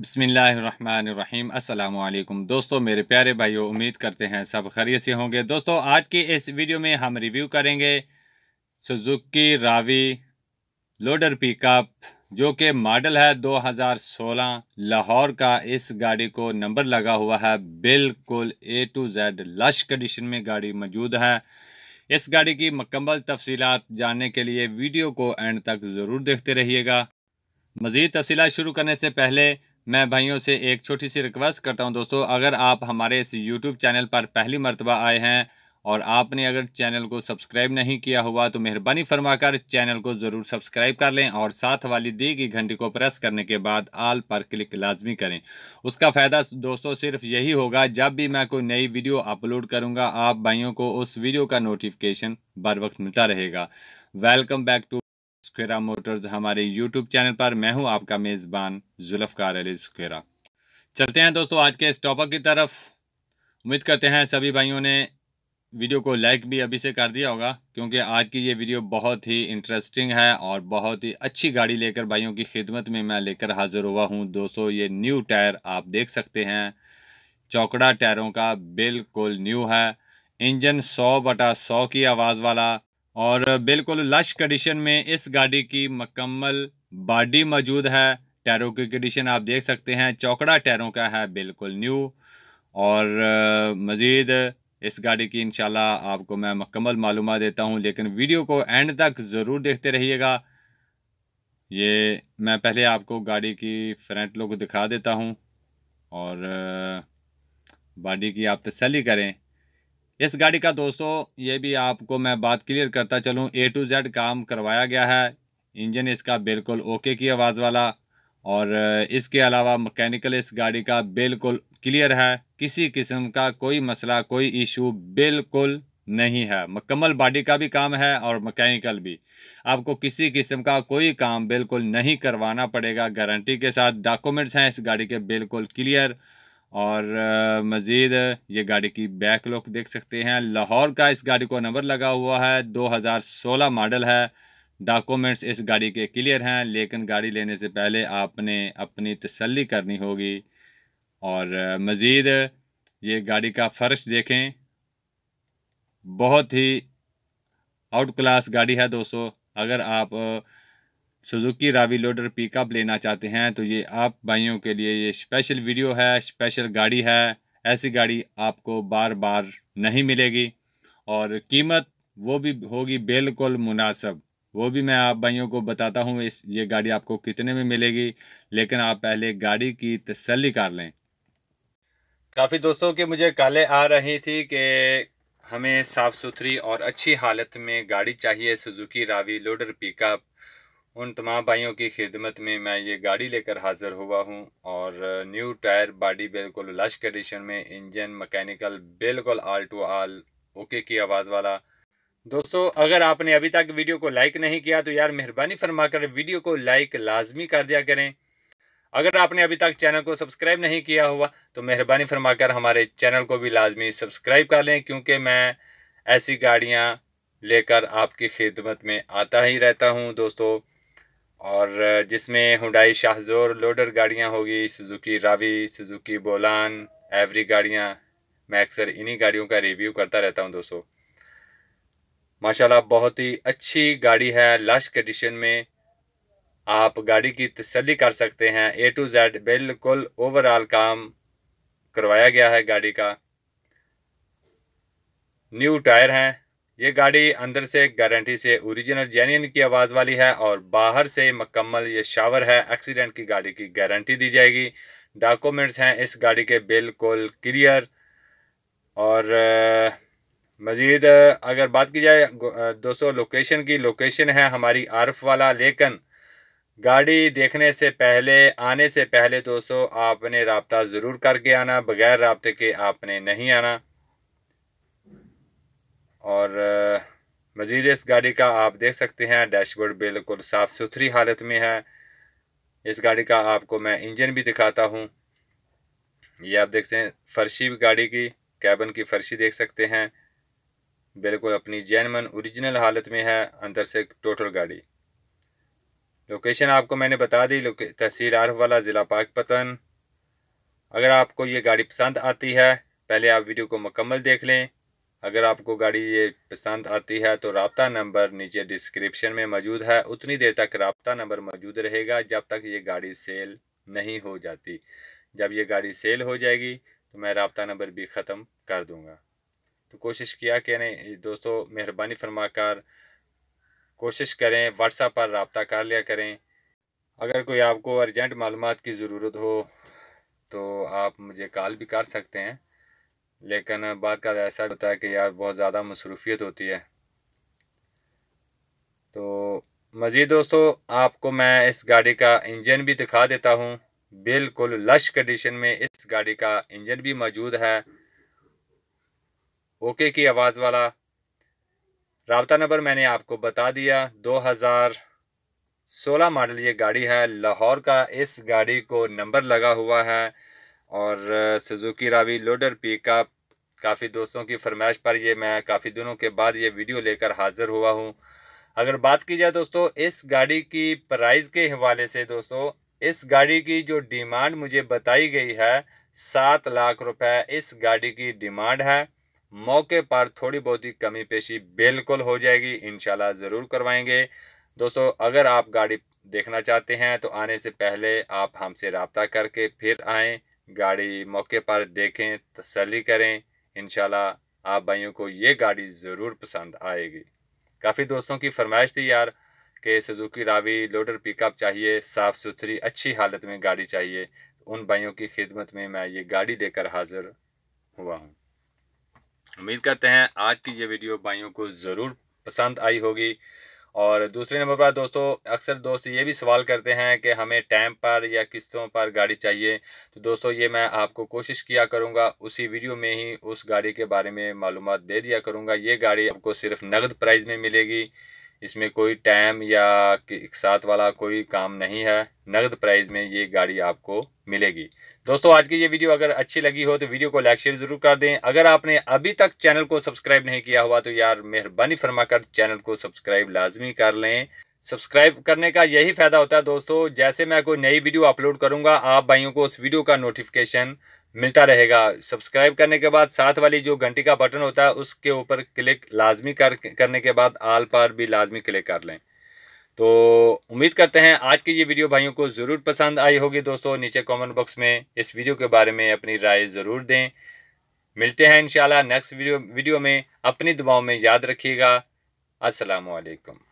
बसमीम् अल्लाम दोस्तों मेरे प्यारे भाइयों उम्मीद करते हैं सब खैरियत से होंगे दोस्तों आज की इस वीडियो में हम रिव्यू करेंगे सुजुकी रावी लोडर पिकअप जो कि मॉडल है 2016 लाहौर का इस गाड़ी को नंबर लगा हुआ है बिल्कुल A to Z lush condition में गाड़ी मौजूद है इस गाड़ी की मकम्मल तफसीत जानने के लिए वीडियो को एंड तक ज़रूर देखते रहिएगा मज़ीद तफसीत शुरू करने से पहले मैं भाइयों से एक छोटी सी रिक्वेस्ट करता हूं दोस्तों अगर आप हमारे इस यूट्यूब चैनल पर पहली मरतबा आए हैं और आपने अगर चैनल को सब्सक्राइब नहीं किया हुआ तो मेहरबानी फरमाकर चैनल को ज़रूर सब्सक्राइब कर लें और साथ वाली दी गई घंटी को प्रेस करने के बाद आल पर क्लिक लाजमी करें उसका फ़ायदा दोस्तों सिर्फ यही होगा जब भी मैं कोई नई वीडियो अपलोड करूँगा आप भाइयों को उस वीडियो का नोटिफिकेशन बर वक्त मिलता रहेगा welcome back to Squera Motors हमारे यूट्यूब चैनल पर मैं हूं आपका मेज़बान जुल्फकार अली स्क्वेरा चलते हैं दोस्तों आज के इस टॉपिक की तरफ उम्मीद करते हैं सभी भाइयों ने वीडियो को लाइक भी अभी से कर दिया होगा क्योंकि आज की ये वीडियो बहुत ही इंटरेस्टिंग है और बहुत ही अच्छी गाड़ी लेकर भाइयों की खिदमत में मैं लेकर हाज़िर हुआ हूँ दोस्तों ये न्यू टायर आप देख सकते हैं चौकड़ा टायरों का बिल्कुल न्यू है इंजन सौ बटा सौ की आवाज़ वाला और बिल्कुल लश कंडीशन में इस गाड़ी की मकम्मल बॉडी मौजूद है टैरों की कंडीशन आप देख सकते हैं चौकड़ा टैरों का है बिल्कुल न्यू और मज़ीद इस गाड़ी की इन आपको मैं मकम्मल मालूम देता हूँ लेकिन वीडियो को एंड तक ज़रूर देखते रहिएगा ये मैं पहले आपको गाड़ी की फ्रंट लुक दिखा देता हूँ और बॉडी की आप तसली करें इस गाड़ी का दोस्तों ये भी आपको मैं बात क्लियर करता चलूँ ए टू जेड काम करवाया गया है इंजन इसका बिल्कुल ओके की आवाज़ वाला और इसके अलावा मैकेनिकल इस गाड़ी का बिल्कुल क्लियर है किसी किस्म का कोई मसला कोई इशू बिल्कुल नहीं है मकम्मल बॉडी का भी काम है और मैकेनिकल भी आपको किसी किस्म का कोई काम बिल्कुल नहीं करवाना पड़ेगा गारंटी के साथ डॉक्यूमेंट्स हैं इस गाड़ी के बिल्कुल क्लियर और मज़ीद ये गाड़ी की बैक लुक देख सकते हैं लाहौर का इस गाड़ी को नंबर लगा हुआ है 2016 मॉडल है डॉक्यूमेंट्स इस गाड़ी के क्लियर हैं लेकिन गाड़ी लेने से पहले आपने अपनी तसल्ली करनी होगी और मज़ीद ये गाड़ी का फ़र्श देखें बहुत ही आउट क्लास गाड़ी है दोस्तों अगर आप सुजुकी रावी लोडर पिकअप लेना चाहते हैं तो ये आप भाइयों के लिए ये स्पेशल वीडियो है स्पेशल गाड़ी है ऐसी गाड़ी आपको बार बार नहीं मिलेगी और कीमत वो भी होगी बिल्कुल मुनासब वो भी मैं आप भाइयों को बताता हूँ इस ये गाड़ी आपको कितने में मिलेगी लेकिन आप पहले गाड़ी की तसली कर लें काफ़ी दोस्तों के मुझे काले आ रही थी कि हमें साफ़ सुथरी और अच्छी हालत में गाड़ी चाहिए सुजुकी रावी लोडर पिकअप उन तमाम भाइयों की खिदमत में मैं ये गाड़ी लेकर हाज़िर हुआ हूँ और न्यू टायर बॉडी बिल्कुल लश कंडीशन में इंजन मकैनिकल बिल्कुल आल टू आल ओके की आवाज़ वाला दोस्तों अगर आपने अभी तक वीडियो को लाइक नहीं किया तो यार मेहरबानी फरमाकर वीडियो को लाइक लाजमी कर दिया करें अगर आपने अभी तक चैनल को सब्सक्राइब नहीं किया हुआ तो मेहरबानी फरमाकर हमारे चैनल को भी लाजमी सब्सक्राइब कर लें क्योंकि मैं ऐसी गाड़ियाँ लेकर आपकी खिदमत में आता ही रहता हूँ दोस्तों और जिसमें हुडाई शाहजोर लोडर गाड़ियाँ होगी Suzuki Ravi Suzuki Bolan Every गाड़ियाँ मैं अक्सर इन्हीं गाड़ियों का रिव्यू करता रहता हूँ दोस्तों माशाल्लाह बहुत ही अच्छी गाड़ी है लश कंडीशन में आप गाड़ी की तसली कर सकते हैं ए टू जेड बिल्कुल ओवरऑल काम करवाया गया है गाड़ी का न्यू टायर हैं ये गाड़ी अंदर से गारंटी से ओरिजिनल जेन्यन की आवाज़ वाली है और बाहर से मकम्मल ये शावर है एक्सीडेंट की गाड़ी की गारंटी दी जाएगी डॉक्यूमेंट्स हैं इस गाड़ी के बिल्कुल क्लियर और मज़ीद अगर बात की जाए दोस्तों लोकेशन की लोकेशन है हमारी आरफ वाला लेकिन गाड़ी देखने से पहले आने से पहले दोस्तों आपने रबता ज़रूर करके आना बगैर रबते के आपने नहीं आना और मज़ीद इस गाड़ी का आप देख सकते हैं डैशबोर्ड बिल्कुल साफ़ सुथरी हालत में है इस गाड़ी का आपको मैं इंजन भी दिखाता हूँ ये आप देख सकते हैं फर्शी गाड़ी की कैबन की फर्शी देख सकते हैं बिल्कुल अपनी जैनमन ओरिजिनल हालत में है अंदर से टोटल गाड़ी लोकेशन आपको मैंने बता दी तहसील आरफ वाला ज़िला पाकपतन अगर आपको ये गाड़ी पसंद आती है पहले आप वीडियो को मुकम्मल देख लें अगर आपको गाड़ी ये पसंद आती है तो रबता नंबर नीचे डिस्क्रिप्शन में मौजूद है उतनी देर तक रबता नंबर मौजूद रहेगा जब तक ये गाड़ी सेल नहीं हो जाती जब ये गाड़ी सेल हो जाएगी तो मैं रबता नंबर भी ख़त्म कर दूँगा तो कोशिश किया कि नहीं दोस्तों मेहरबानी फरमा कर कोशिश करें व्हाट्सएप पर रबता कर लिया करें अगर कोई आपको अर्जेंट मालूम की ज़रूरत हो तो आप मुझे कॉल भी कर सकते हैं लेकिन बात का ऐसा होता है कि यार बहुत ज़्यादा मसरूफियत होती है तो मज़ीद दोस्तों आपको मैं इस गाड़ी का इंजन भी दिखा देता हूँ बिल्कुल लश कंडीशन में इस गाड़ी का इंजन भी मौजूद है ओके की आवाज़ वाला रबता नंबर मैंने आपको बता दिया 2016 मॉडल ये गाड़ी है लाहौर का इस गाड़ी को नंबर लगा हुआ है और सुजुकी रावी लोडर पिकअप काफ़ी दोस्तों की फरमाइश पर ये मैं काफ़ी दिनों के बाद ये वीडियो लेकर हाजिर हुआ हूँ अगर बात की जाए दोस्तों इस गाड़ी की प्राइस के हवाले से दोस्तों इस गाड़ी की जो डिमांड मुझे बताई गई है सात लाख रुपए इस गाड़ी की डिमांड है मौके पर थोड़ी बहुत ही कमी पेशी बिल्कुल हो जाएगी इन ज़रूर करवाएंगे दोस्तों अगर आप गाड़ी देखना चाहते हैं तो आने से पहले आप हमसे रबता करके फिर आएँ गाड़ी मौके पर देखें तसली करें इन आप भाइयों को ये गाड़ी ज़रूर पसंद आएगी काफ़ी दोस्तों की फरमाइश थी यार कि सुजुकी रावी लोडर पिकअप चाहिए साफ़ सुथरी अच्छी हालत में गाड़ी चाहिए उन भाइयों की खिदमत में मैं ये गाड़ी लेकर हाजिर हुआ हूँ उम्मीद करते हैं आज की ये वीडियो भाइयों को ज़रूर पसंद आई होगी और दूसरे नंबर पर दोस्तों अक्सर दोस्त ये भी सवाल करते हैं कि हमें टाइम पर या किस्तों पर गाड़ी चाहिए तो दोस्तों ये मैं आपको कोशिश किया करूँगा उसी वीडियो में ही उस गाड़ी के बारे में मालूम दे दिया करूँगा ये गाड़ी आपको सिर्फ नगद प्राइज़ में मिलेगी इसमें कोई टाइम या एक साथ वाला कोई काम नहीं है नगद प्राइस में ये गाड़ी आपको मिलेगी दोस्तों आज की ये वीडियो अगर अच्छी लगी हो तो वीडियो को लाइक शेयर जरूर कर दें अगर आपने अभी तक चैनल को सब्सक्राइब नहीं किया हुआ तो यार मेहरबानी फरमा कर चैनल को सब्सक्राइब लाजमी कर लें सब्सक्राइब करने का यही फ़ायदा होता है दोस्तों जैसे मैं कोई नई वीडियो अपलोड करूंगा आप भाइयों को उस वीडियो का नोटिफिकेशन मिलता रहेगा सब्सक्राइब करने के बाद साथ वाली जो घंटी का बटन होता है उसके ऊपर क्लिक लाजमी कर करने के बाद आल पर भी लाजमी क्लिक कर लें तो उम्मीद करते हैं आज की ये वीडियो भाइयों को ज़रूर पसंद आई होगी दोस्तों नीचे कॉमेंट बॉक्स में इस वीडियो के बारे में अपनी राय ज़रूर दें मिलते हैं इंशाल्लाह नेक्स्ट वीडियो वीडियो में अपनी दुआओं में याद रखिएगा असलकम